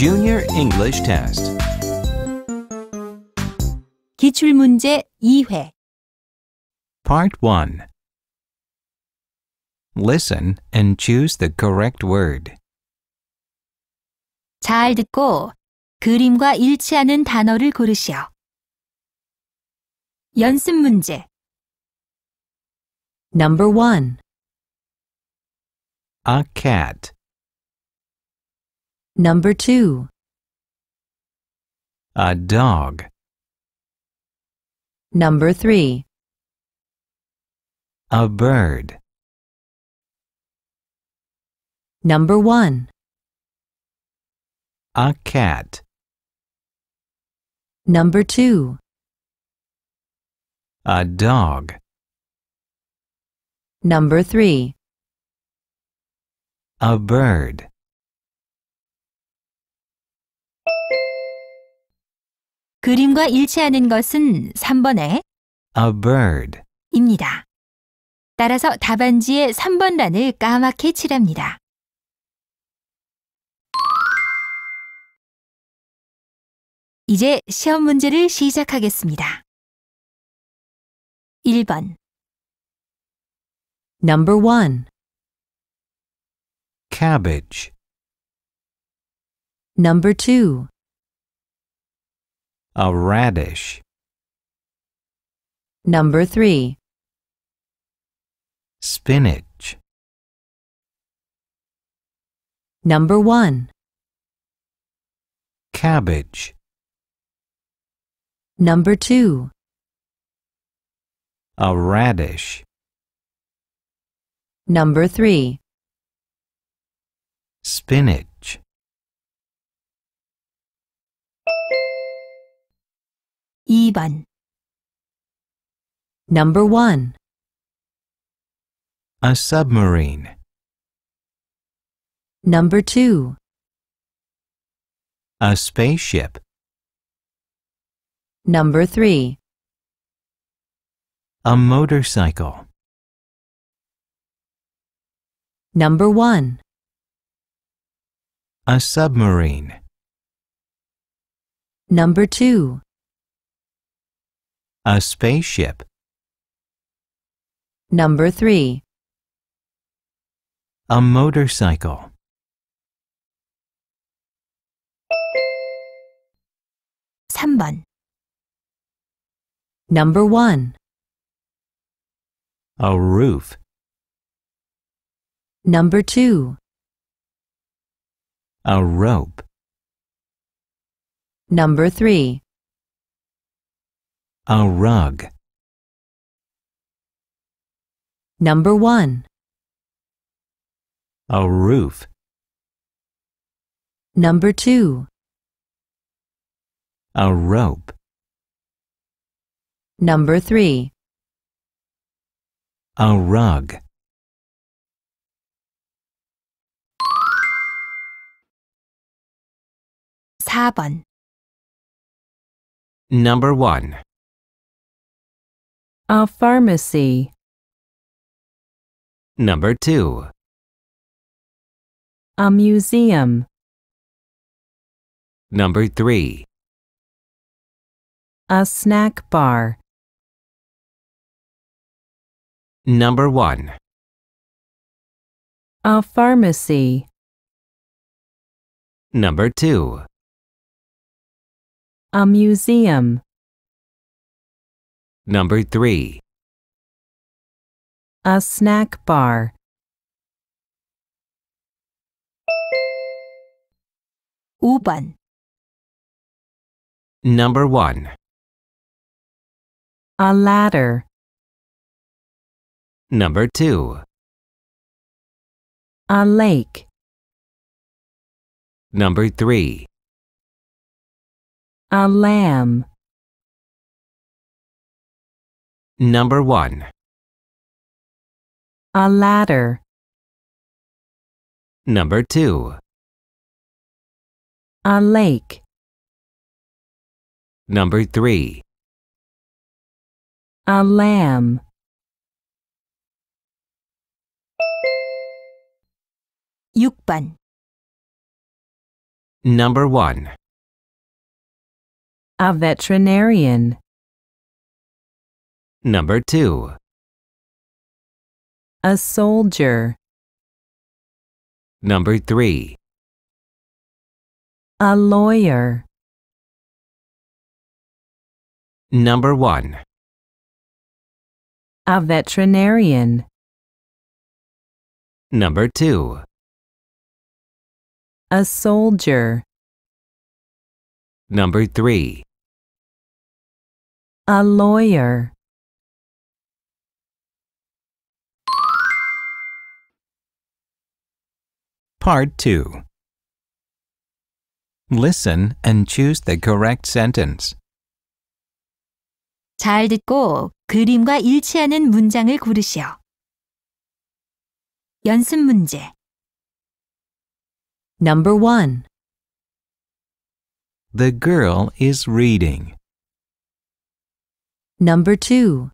Junior English Test 기출 문제 2회 Part 1 Listen and choose the correct word. 잘 듣고 그림과 일치하는 단어를 고르시오. 연습 문제 Number 1 A cat Number 2. A dog. Number 3. A bird. Number 1. A cat. Number 2. A dog. Number 3. A bird. 그림과 일치하는 것은 3번의 a bird 입니다. 따라서 답안지에 3번란을 까맣게 칠합니다. 이제 시험 문제를 시작하겠습니다. 1번 Number 1 cabbage Number 2 a radish. Number 3. Spinach. Number 1. Cabbage. Number 2. A radish. Number 3. Spinach. 2번 Number 1 A submarine Number 2 A spaceship Number 3 A motorcycle Number 1 A submarine Number 2 a spaceship. Number 3. A motorcycle. Number 1. A roof. Number 2. A rope. Number 3. A rug. Number one. A roof. Number two. A rope. Number three. A rug. Number one. A pharmacy. Number 2. A museum. Number 3. A snack bar. Number 1. A pharmacy. Number 2. A museum. Number 3. A snack bar. Uban. Number 1. A ladder. Number 2. A lake. Number 3. A lamb. Number 1. A ladder. Number 2. A lake. Number 3. A lamb. (6번) Number 1. A veterinarian. Number 2. A soldier. Number 3. A lawyer. Number 1. A veterinarian. Number 2. A soldier. Number 3. A lawyer. Part 2 Listen and choose the correct sentence. 잘 듣고 그림과 일치하는 문장을 고르시오. 연습 문제. Number 1. The girl is reading. Number 2.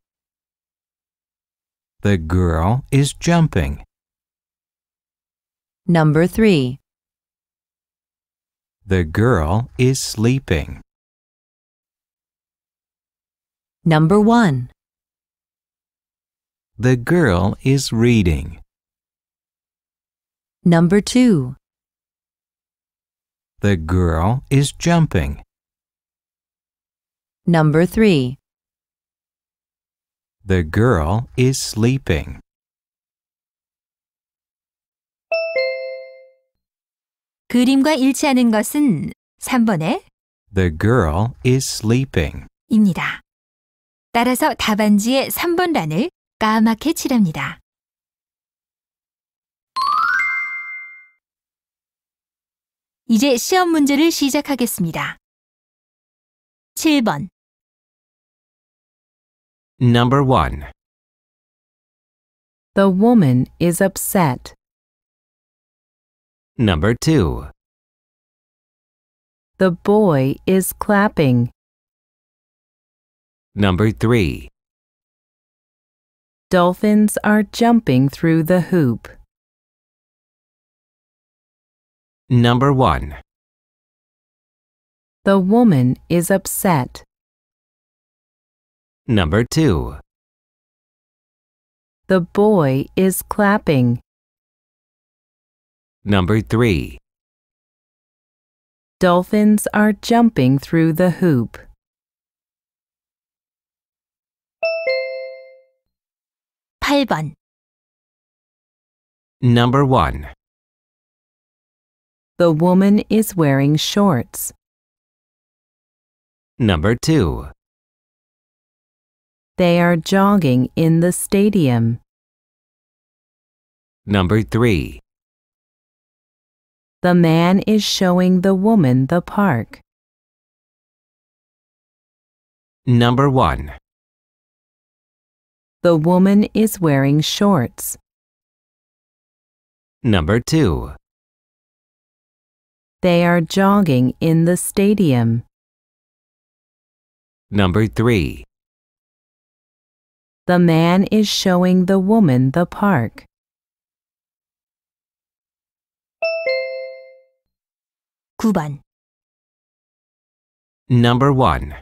The girl is jumping. Number 3. The girl is sleeping. Number 1. The girl is reading. Number 2. The girl is jumping. Number 3. The girl is sleeping. 그림과 일치하는 것은 3번의 The girl is sleeping. 입니다. 따라서 답안지에 3번 란을 까맣게 칠합니다. 이제 시험 문제를 시작하겠습니다. 7번 Number 1 The woman is upset. Number 2. The boy is clapping. Number 3. Dolphins are jumping through the hoop. Number 1. The woman is upset. Number 2. The boy is clapping. Number 3. Dolphins are jumping through the hoop. Number 1. The woman is wearing shorts. Number 2. They are jogging in the stadium. Number 3. The man is showing the woman the park. Number 1. The woman is wearing shorts. Number 2. They are jogging in the stadium. Number 3. The man is showing the woman the park. 9번 Number 1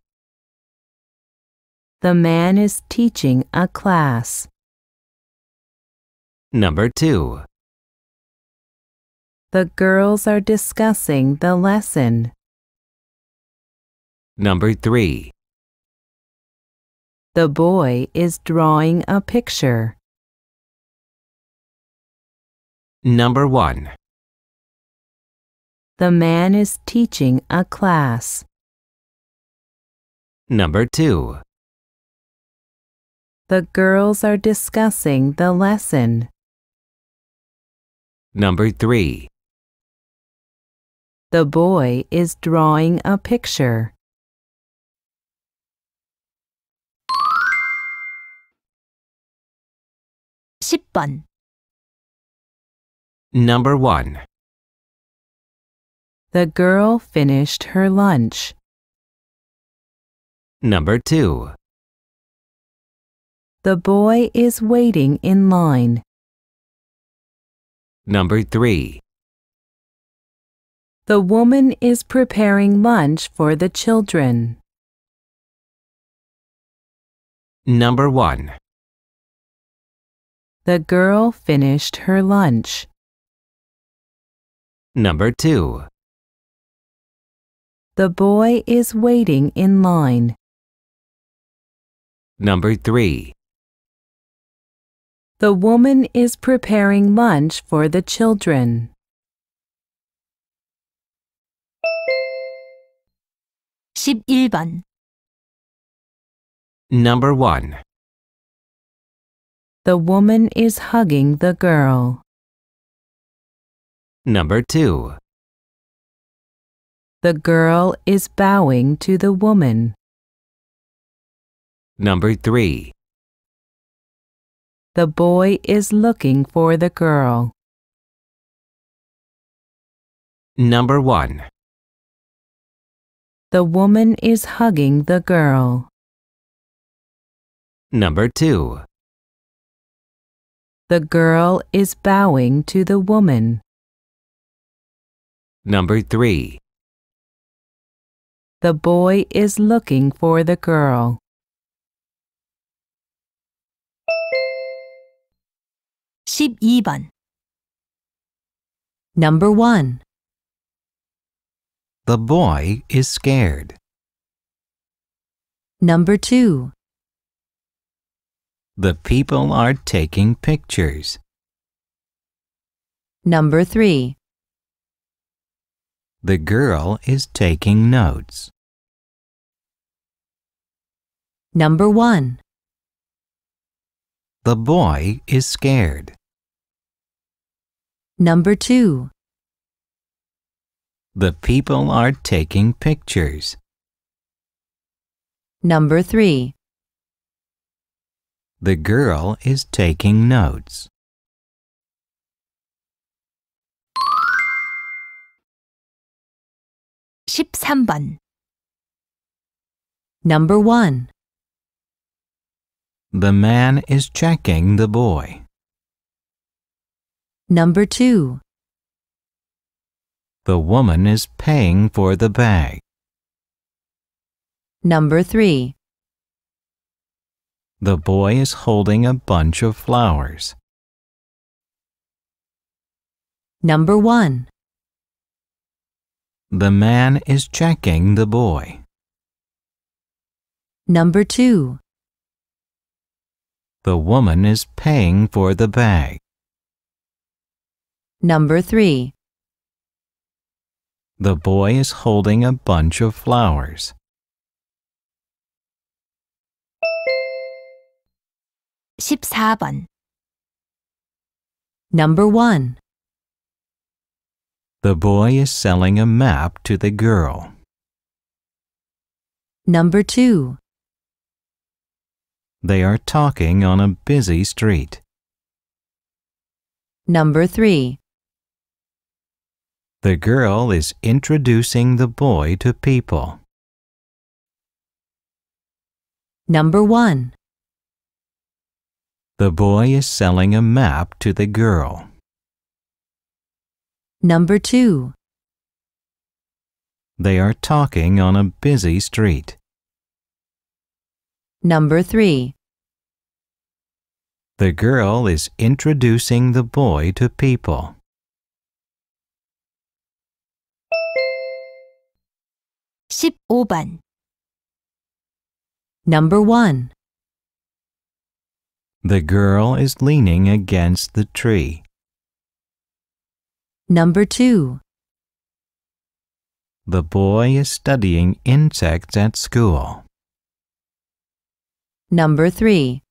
The man is teaching a class. Number 2 The girls are discussing the lesson. Number 3 The boy is drawing a picture. Number 1 the man is teaching a class. Number 2. The girls are discussing the lesson. Number 3. The boy is drawing a picture. Number 1. The girl finished her lunch. Number 2. The boy is waiting in line. Number 3. The woman is preparing lunch for the children. Number 1. The girl finished her lunch. Number 2. The boy is waiting in line. Number 3. The woman is preparing lunch for the children. Number 1. The woman is hugging the girl. Number 2. The girl is bowing to the woman. Number 3. The boy is looking for the girl. Number 1. The woman is hugging the girl. Number 2. The girl is bowing to the woman. Number 3. The boy is looking for the girl. Number 1 The boy is scared. Number 2 The people are taking pictures. Number 3 The girl is taking notes. Number 1. The boy is scared. Number 2. The people are taking pictures. Number 3. The girl is taking notes. (13번) Number 1. The man is checking the boy. Number 2. The woman is paying for the bag. Number 3. The boy is holding a bunch of flowers. Number 1. The man is checking the boy. Number 2. The woman is paying for the bag. Number 3. The boy is holding a bunch of flowers. (14번) Number 1. The boy is selling a map to the girl. Number 2. They are talking on a busy street. Number 3. The girl is introducing the boy to people. Number 1. The boy is selling a map to the girl. Number 2. They are talking on a busy street. Number 3. The girl is introducing the boy to people. (15번) Number 1. The girl is leaning against the tree. Number 2. The boy is studying insects at school. Number 3.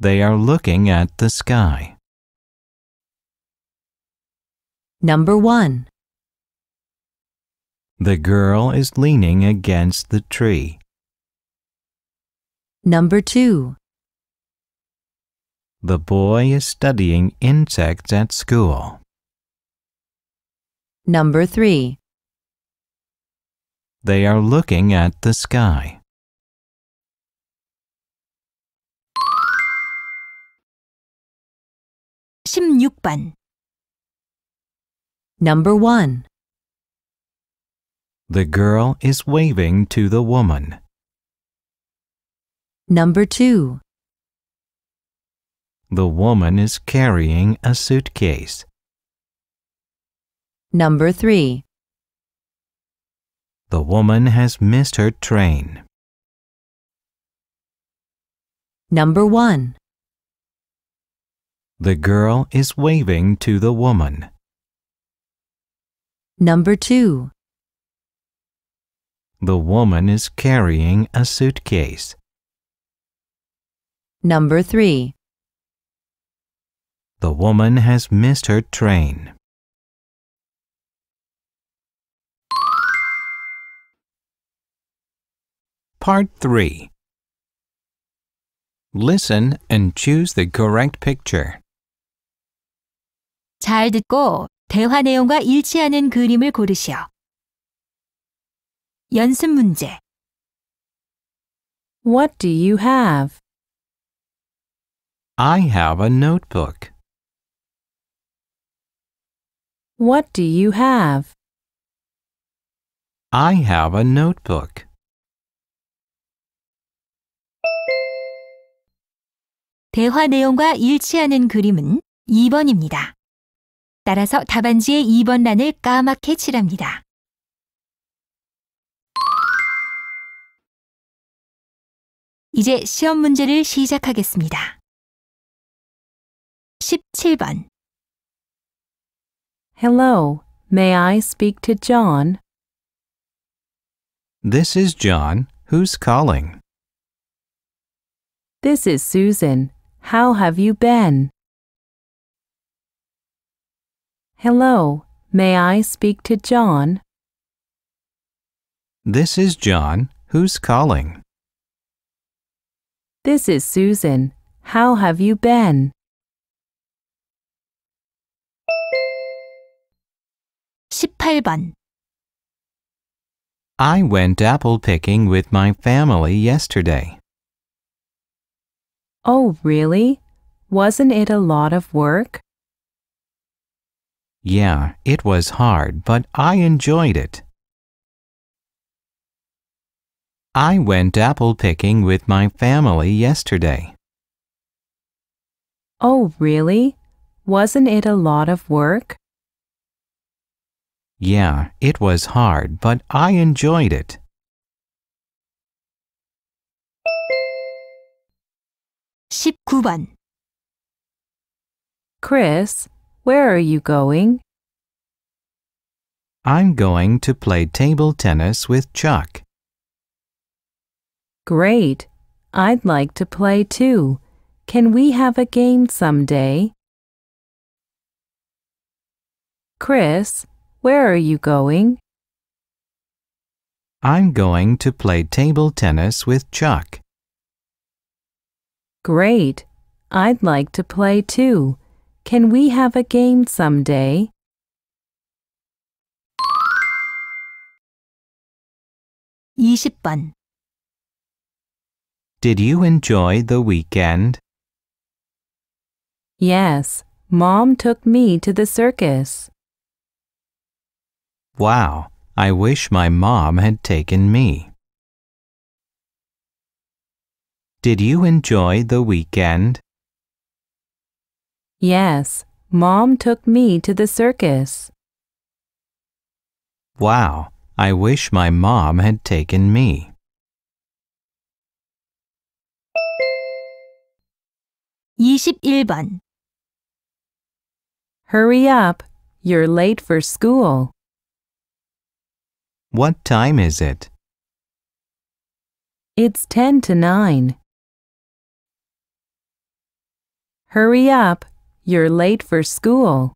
They are looking at the sky. Number 1. The girl is leaning against the tree. Number 2. The boy is studying insects at school. Number 3. They are looking at the sky. Number 1 The girl is waving to the woman. Number 2 The woman is carrying a suitcase. Number 3 The woman has missed her train. Number 1 the girl is waving to the woman. Number 2 The woman is carrying a suitcase. Number 3 The woman has missed her train. Part 3 Listen and choose the correct picture. 잘 듣고 대화 내용과 일치하는 그림을 고르시오. 연습 문제. What do you have? I have a notebook. What do you have? I have a notebook. 대화 내용과 일치하는 그림은 2번입니다. 따라서 답안지의 2번 란을 까맣게 칠합니다. 이제 시험 문제를 시작하겠습니다. 17번 Hello, may I speak to John? This is John. Who's calling? This is Susan. How have you been? Hello, may I speak to John? This is John. Who's calling? This is Susan. How have you been? I went apple picking with my family yesterday. Oh, really? Wasn't it a lot of work? Yeah, it was hard, but I enjoyed it. I went apple picking with my family yesterday. Oh, really? Wasn't it a lot of work? Yeah, it was hard, but I enjoyed it. Chris, where are you going? I'm going to play table tennis with Chuck. Great. I'd like to play too. Can we have a game someday? Chris, where are you going? I'm going to play table tennis with Chuck. Great. I'd like to play too. Can we have a game someday? Did you enjoy the weekend? Yes, mom took me to the circus. Wow, I wish my mom had taken me. Did you enjoy the weekend? Yes, Mom took me to the circus. Wow, I wish my mom had taken me. (21번) Hurry up, you're late for school. What time is it? It's 10 to 9. Hurry up, you're late for school.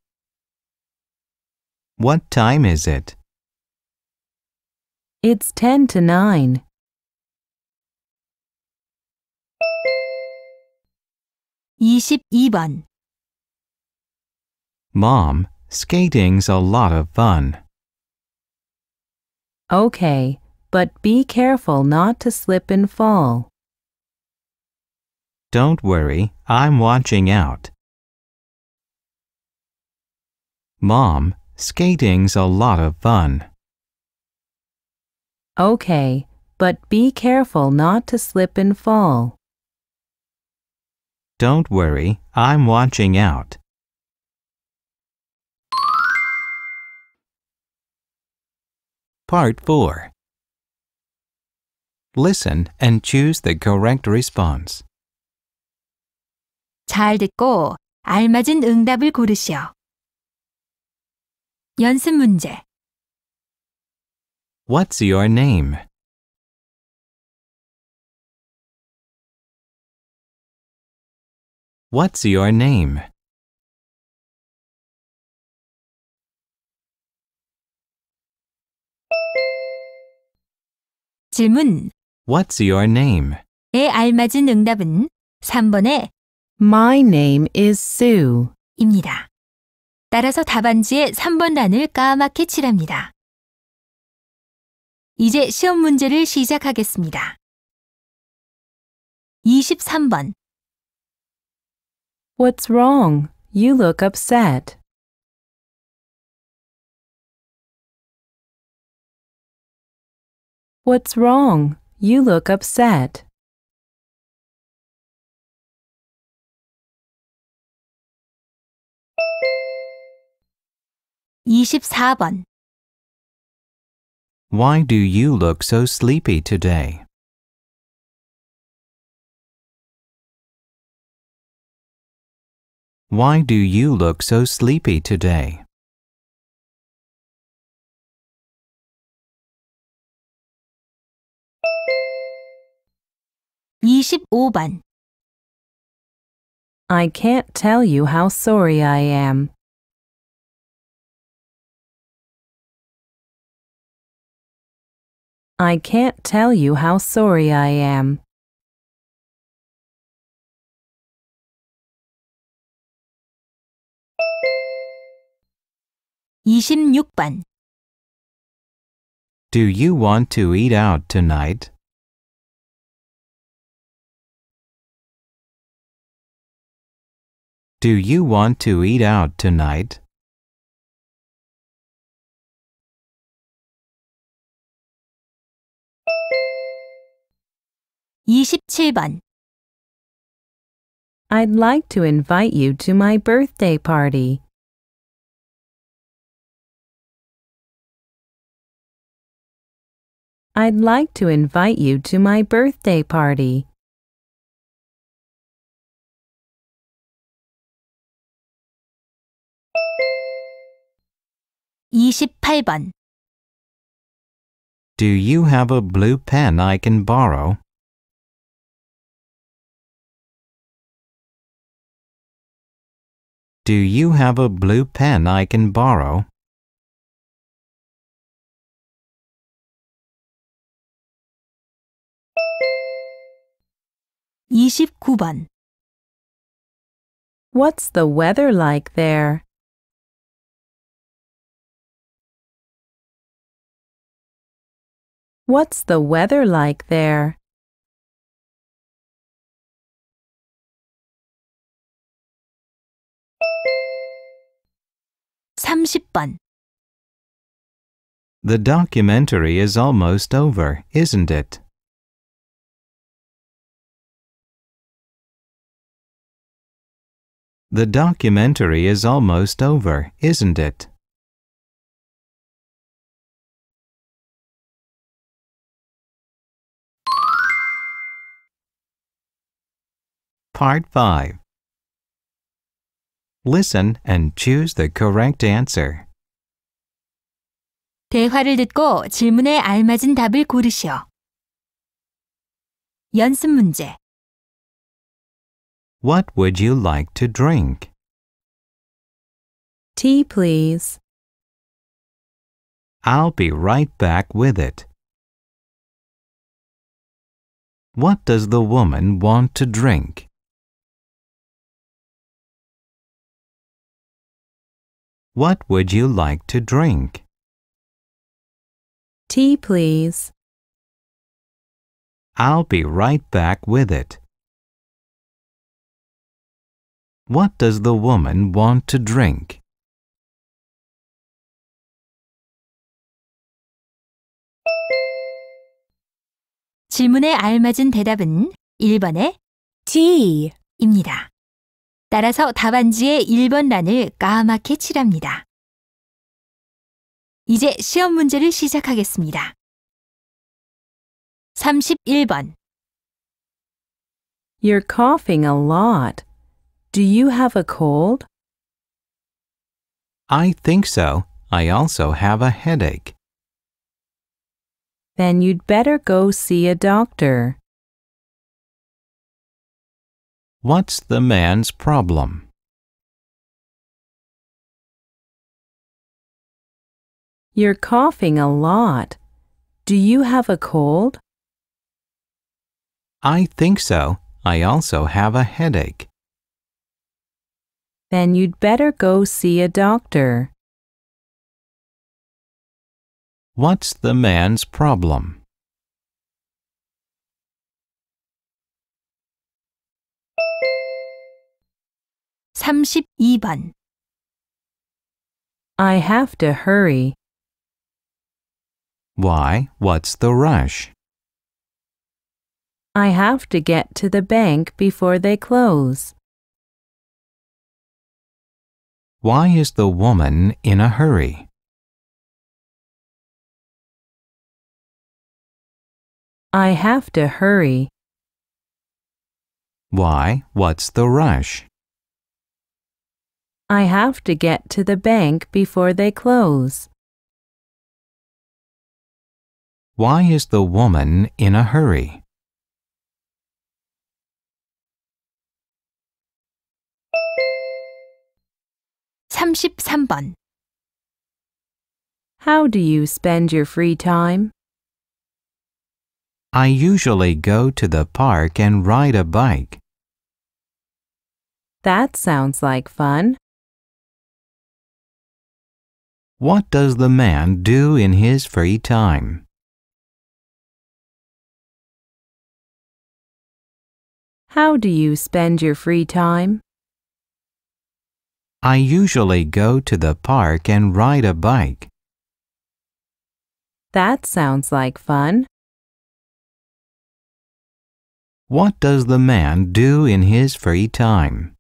What time is it? It's 10 to 9. Mom, skating's a lot of fun. Okay, but be careful not to slip and fall. Don't worry, I'm watching out. Mom, skating's a lot of fun. Okay, but be careful not to slip and fall. Don't worry, I'm watching out. Part 4 Listen and choose the correct response. 잘 듣고 알맞은 응답을 고르시오. 연습 문제. What's your name? What's your name? 질문 What's your name? 에 알맞은 응답은 3번의 My name is Sue 입니다. 따라서 답안지에 3번 란을 까맣게 칠합니다. 이제 시험 문제를 시작하겠습니다. 23번 What's wrong? You look upset. What's wrong? You look upset. 24번 Why do you look so sleepy today? Why do you look so sleepy today? I can't tell you how sorry I am. I can't tell you how sorry I am. (26번) Do you want to eat out tonight? Do you want to eat out tonight? 27번 I'd like to invite you to my birthday party. I'd like to invite you to my birthday party. Do you have a blue pen I can borrow? Do you have a blue pen I can borrow? (29번) What's the weather like there? What's the weather like there? 30번 The documentary is almost over, isn't it? The documentary is almost over, isn't it? Part 5 Listen and choose the correct answer. 대화를 듣고 질문에 알맞은 답을 고르시오. 연습 문제. What would you like to drink? Tea, please. I'll be right back with it. What does the woman want to drink? What would you like to drink? Tea, please. I'll be right back with it. What does the woman want to drink? 질문에 알맞은 대답은 1번의 따라서 답안지의 1번 란을 까맣게 칠합니다. 이제 시험 문제를 시작하겠습니다. 31번 You're coughing a lot. Do you have a cold? I think so. I also have a headache. Then you'd better go see a doctor. What's the man's problem? You're coughing a lot. Do you have a cold? I think so. I also have a headache. Then you'd better go see a doctor. What's the man's problem? 32번 I have to hurry. Why, what's the rush? I have to get to the bank before they close. Why is the woman in a hurry? I have to hurry. Why, what's the rush? I have to get to the bank before they close. Why is the woman in a hurry? How do you spend your free time? I usually go to the park and ride a bike. That sounds like fun. What does the man do in his free time? How do you spend your free time? I usually go to the park and ride a bike. That sounds like fun. What does the man do in his free time?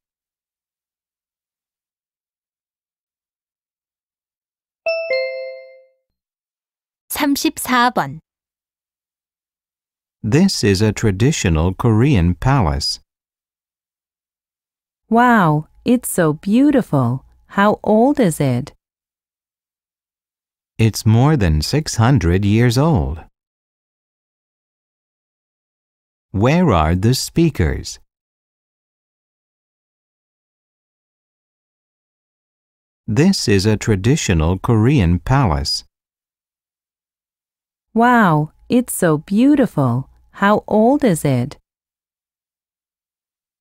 34번 This is a traditional Korean palace. Wow, it's so beautiful. How old is it? It's more than 600 years old. Where are the speakers? This is a traditional Korean palace. Wow, it's so beautiful. How old is it?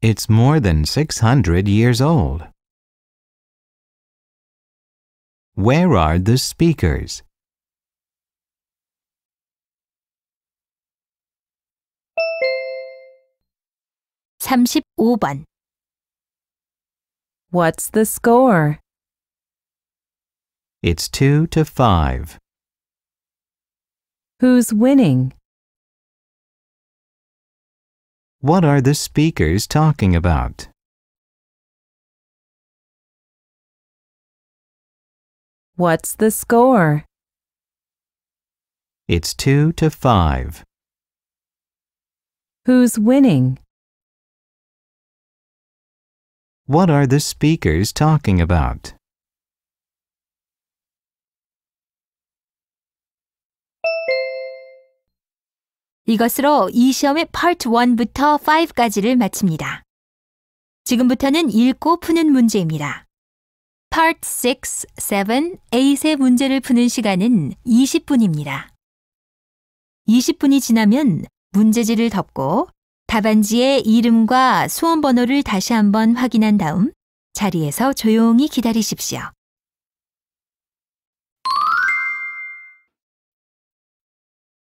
It's more than 600 years old. Where are the speakers? (35번) What's the score? It's two to five. Who's winning? What are the speakers talking about? What's the score? It's 2 to 5. Who's winning? What are the speakers talking about? 이것으로 이 시험의 Part 1부터 5까지를 마칩니다. 지금부터는 읽고 푸는 문제입니다. Part 6, 7, 8의 문제를 푸는 시간은 20분입니다. 20분이 지나면 문제지를 덮고 답안지의 이름과 수험 번호를 다시 한번 확인한 다음 자리에서 조용히 기다리십시오.